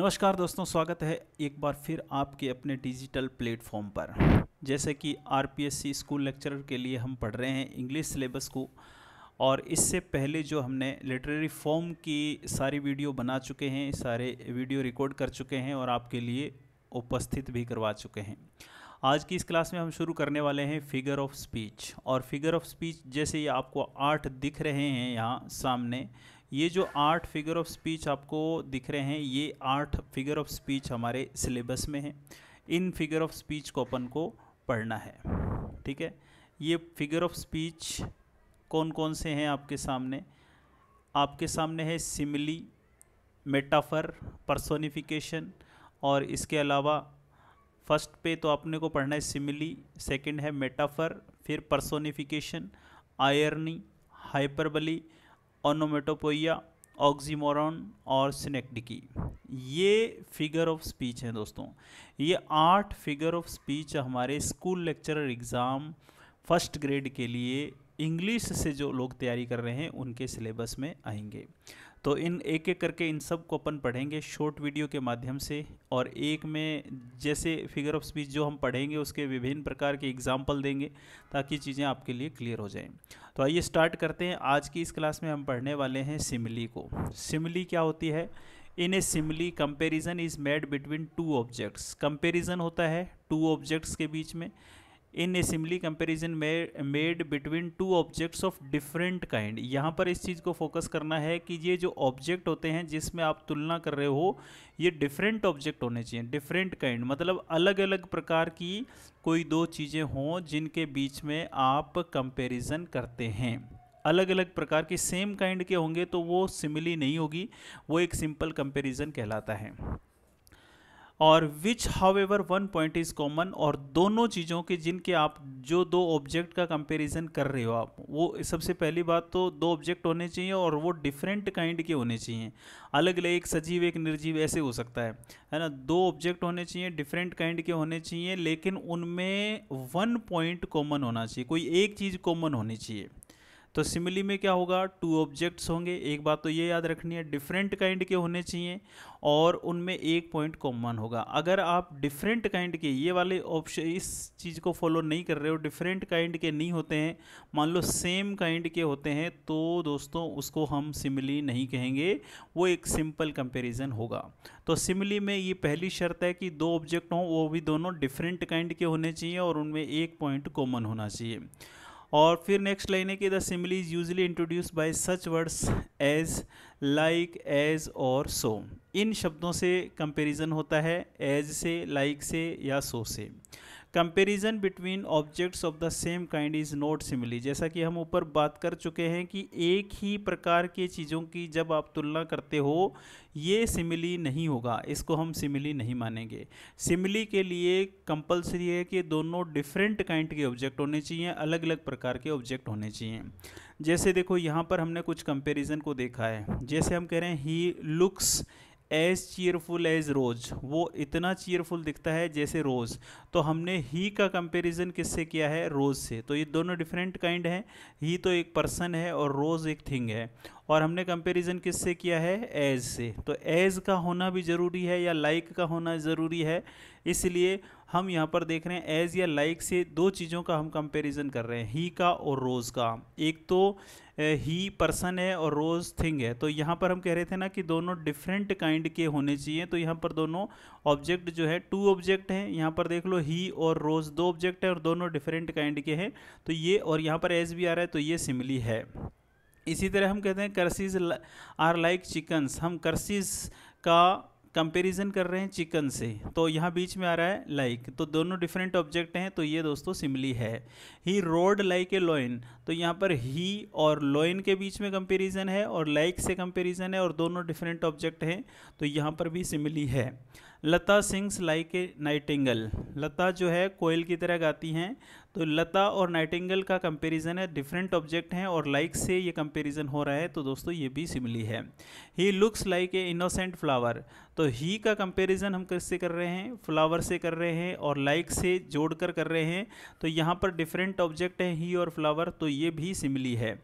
नमस्कार दोस्तों स्वागत है एक बार फिर आपके अपने डिजिटल प्लेटफॉर्म पर जैसे कि आरपीएससी स्कूल लेक्चरर के लिए हम पढ़ रहे हैं इंग्लिश सिलेबस को और इससे पहले जो हमने लिटरेरी फॉर्म की सारी वीडियो बना चुके हैं सारे वीडियो रिकॉर्ड कर चुके हैं और आपके लिए उपस्थित भी करवा चुके हैं आज की इस क्लास में हम शुरू करने वाले हैं फिगर ऑफ स्पीच और फिगर ऑफ स्पीच जैसे ये आपको आठ दिख रहे हैं यहाँ सामने ये जो आठ फिगर ऑफ स्पीच आपको दिख रहे हैं ये आठ फिगर ऑफ स्पीच हमारे सिलेबस में है इन फिगर ऑफ स्पीच को अपन को पढ़ना है ठीक है ये फिगर ऑफ स्पीच कौन कौन से हैं आपके सामने आपके सामने है सिमिली मेटाफर पर्सोनिफिकेशन और इसके अलावा फर्स्ट पे तो आपने को पढ़ना है सिमिली सेकंड है मेटाफर फिर personification irony hyperbole onomatopoeia oxymoron और सिनेक्टिकी ये फिगर ऑफ स्पीच हैं दोस्तों ये आठ फिगर ऑफ स्पीच हमारे school lecturer exam first grade के लिए इंग्लिश से जो लोग तैयारी कर रहे हैं उनके सिलेबस में आएंगे तो इन एक एक करके इन सब को अपन पढ़ेंगे शॉर्ट वीडियो के माध्यम से और एक में जैसे फिगर ऑफ स्पीच जो हम पढ़ेंगे उसके विभिन्न प्रकार के एग्जाम्पल देंगे ताकि चीज़ें आपके लिए क्लियर हो जाएं तो आइए स्टार्ट करते हैं आज की इस क्लास में हम पढ़ने वाले हैं सिमली को सिमली क्या होती है in a simile comparison is made between two objects comparison होता है टू ऑब्जेक्ट्स के बीच में in a simile comparison made between two objects of different kind यहाँ पर इस चीज़ को फोकस करना है कि ये जो ऑब्जेक्ट होते हैं जिसमें आप तुलना कर रहे हो ये डिफरेंट ऑब्जेक्ट होने चाहिए डिफरेंट काइंड मतलब अलग अलग प्रकार की कोई दो चीज़ें हों जिनके बीच में आप कंपेरिजन करते हैं अलग अलग प्रकार के सेम काइंड के होंगे तो वो सिमिली नहीं होगी वो एक सिंपल कंपेरिजन कहलाता है और which however one point is common और दोनों चीज़ों के जिनके आप जो दो ऑब्जेक्ट का कंपैरिजन कर रहे हो आप वो सबसे पहली बात तो दो ऑब्जेक्ट होने चाहिए और वो डिफरेंट काइंड के होने चाहिए अलग अलग एक सजीव एक निर्जीव ऐसे हो सकता है है ना दो ऑब्जेक्ट होने चाहिए डिफरेंट काइंड के होने चाहिए लेकिन उनमें वन पॉइंट कॉमन होना चाहिए कोई एक चीज़ कॉमन होनी चाहिए तो सिमिली में क्या होगा टू ऑब्जेक्ट्स होंगे एक बात तो ये याद रखनी है डिफरेंट काइंड के होने चाहिए और उनमें एक पॉइंट कॉमन होगा अगर आप डिफरेंट काइंड के ये वाले ऑप्शन इस चीज़ को फॉलो नहीं कर रहे हो डिफरेंट काइंड के नहीं होते हैं मान लो सेम काइंड के होते हैं तो दोस्तों उसको हम सिमिली नहीं कहेंगे वो एक सिंपल कंपेरिजन होगा तो सिमिली में ये पहली शर्त है कि दो ऑब्जेक्ट हों वो भी दोनों डिफरेंट काइंड के होने चाहिए और उनमें एक पॉइंट कॉमन होना चाहिए और फिर नेक्स्ट लाइन है कि the simile is usually introduce by such words as like as और सो इन शब्दों से कंपैरिजन होता है एज से लाइक like से या सो so से comparison between objects of the same kind is not simile जैसा कि हम ऊपर बात कर चुके हैं कि एक ही प्रकार की चीज़ों की जब आप तुलना करते हो ये सिमिली नहीं होगा इसको हम सिमिली नहीं मानेंगे सिमिली के लिए कंपलसरी है कि दोनों डिफरेंट काइंड के ऑब्जेक्ट होने चाहिए अलग अलग प्रकार के ऑब्जेक्ट होने चाहिए जैसे देखो यहाँ पर हमने कुछ कंपेरिजन को देखा है जैसे हम कह रहे हैं he looks as cheerful as rose वो इतना चीयरफुल दिखता है जैसे रोज़ तो हमने ही का कंपैरिजन किससे किया है रोज़ से तो ये दोनों डिफरेंट काइंड हैं ही तो एक पर्सन है और रोज़ एक थिंग है और हमने कंपैरिजन किससे किया है एज से तो एज का होना भी ज़रूरी है या लाइक like का होना ज़रूरी है इसलिए हम यहाँ पर देख रहे हैं एज या लाइक से दो चीज़ों का हम कंपैरिजन कर रहे हैं ही का और रोज़ का एक तो ही पर्सन है और रोज़ थिंग है तो यहाँ पर हम कह रहे थे ना कि दोनों डिफरेंट काइंड के होने चाहिए तो यहाँ पर दोनों ऑब्जेक्ट जो है टू ऑब्जेक्ट हैं यहाँ पर देख लो ही और रोज़ दो ऑब्जेक्ट हैं और दोनों डिफरेंट काइंड के हैं तो ये और यहाँ पर एज भी आ रहा है तो ये सिमिली है इसी तरह हम कहते हैं करसीज आर लाइक चिकन्स हम करसीज का कंपेरिजन कर रहे हैं चिकन से तो यहाँ बीच में आ रहा है लाइक like, तो दोनों डिफरेंट ऑब्जेक्ट हैं तो ये दोस्तों सिमली है he roared like a lion तो यहाँ पर ही और लॉइन के बीच में कंपेरिजन है और लाइक like से कंपेरिजन है और दोनों डिफरेंट ऑब्जेक्ट हैं तो यहाँ पर भी सिमली है Lata sings like a nightingale Lata जो है कोयल की तरह गाती हैं तो लता और नाइटिंगल का कंपैरिजन है डिफरेंट ऑब्जेक्ट हैं और लाइक से ये कंपैरिजन हो रहा है तो दोस्तों ये भी सिमिली है he looks like a innocent flower तो ही का कंपैरिजन हम किससे कर रहे हैं फ्लावर से कर रहे हैं और लाइक से जोड़कर कर रहे हैं तो यहाँ पर डिफरेंट ऑब्जेक्ट है ही और फ्लावर तो ये भी सिमिली है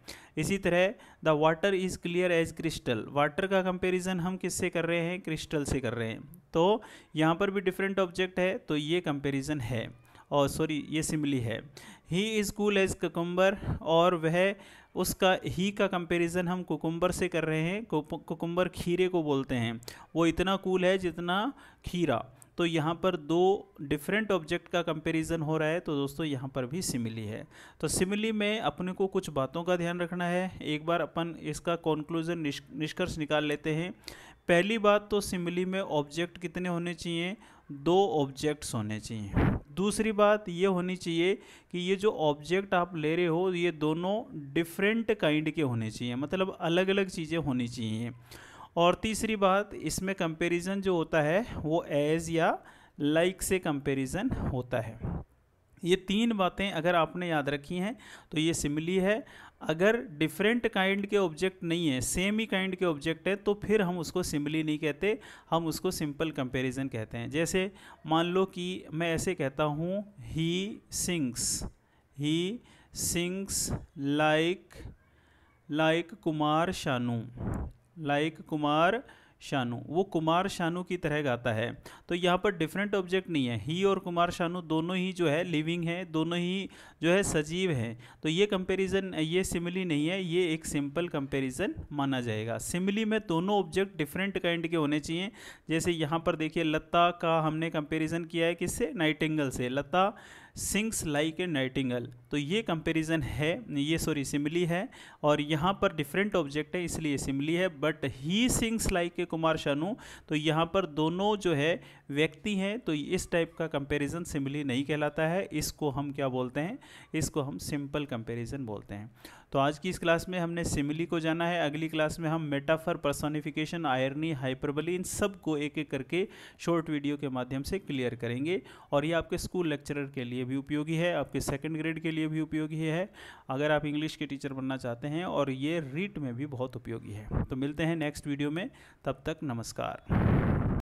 इसी तरह the water is clear as crystal water का कंपेरिजन हम किससे कर रहे हैं क्रिस्टल से कर रहे हैं तो यहाँ पर भी डिफरेंट ऑब्जेक्ट है तो ये कंपेरिजन है और सॉरी ये सिमिली है he is cool as cucumber और वह उसका ही का कंपेरिजन हम कुकुम्बर से कर रहे हैं कुकुम्बर खीरे को बोलते हैं वो इतना कूल है जितना खीरा तो यहाँ पर दो डिफरेंट ऑब्जेक्ट का कंपेरिज़न हो रहा है तो दोस्तों यहाँ पर भी सिमिली है तो सिमिली में अपने को कुछ बातों का ध्यान रखना है एक बार अपन इसका कॉन्क्लूज़न निष्कर्ष निकाल लेते हैं पहली बात तो सिमली में ऑब्जेक्ट कितने होने चाहिए दो ऑब्जेक्ट्स होने चाहिए दूसरी बात ये होनी चाहिए कि ये जो ऑब्जेक्ट आप ले रहे हो ये दोनों डिफरेंट काइंड के होने चाहिए मतलब अलग अलग चीज़ें होनी चाहिए और तीसरी बात इसमें कंपैरिजन जो होता है वो एज या लाइक like से कंपैरिजन होता है ये तीन बातें अगर आपने याद रखी हैं तो ये सिमली है अगर डिफरेंट काइंड के ऑब्जेक्ट नहीं है सेम ही काइंड के ऑब्जेक्ट है तो फिर हम उसको सिम्बली नहीं कहते हम उसको सिंपल कंपेरिजन कहते हैं जैसे मान लो कि मैं ऐसे कहता हूँ he sings he sings like like Kumar Sanu like Kumar Sanu वो कुमार शानू की तरह गाता है तो यहाँ पर डिफरेंट ऑब्जेक्ट नहीं है ही और कुमार शानू दोनों ही जो है लिविंग है दोनों ही जो है सजीव हैं तो ये कंपैरिजन ये सिमिली नहीं है ये एक सिंपल कंपैरिजन माना जाएगा सिमिली में दोनों ऑब्जेक्ट डिफरेंट काइंड के होने चाहिए जैसे यहाँ पर देखिए लता का हमने कंपेरिजन किया है किससे नाइटेंगल से Lata sings like a nightingale तो ये कंपैरिजन है ये सॉरी सिमली है और यहाँ पर डिफरेंट ऑब्जेक्ट है इसलिए सिमली है but he sings like a Kumar Sanu तो यहाँ पर दोनों जो है व्यक्ति हैं तो इस टाइप का कंपैरिजन सिमली नहीं कहलाता है इसको हम क्या बोलते हैं इसको हम सिंपल कंपेरिजन बोलते हैं तो आज की इस क्लास में हमने सिमिली को जाना है अगली क्लास में हम मेटाफर पर्सोनिफिकेशन आयरनी हाइपरबली इन सब को एक एक करके शॉर्ट वीडियो के माध्यम से क्लियर करेंगे और ये आपके स्कूल लेक्चरर के लिए लिए भी उपयोगी है आपके सेकेंड ग्रेड के लिए भी उपयोगी है अगर आप इंग्लिश के टीचर बनना चाहते हैं और ये रीट में भी बहुत उपयोगी है तो मिलते हैं नेक्स्ट वीडियो में तब तक नमस्कार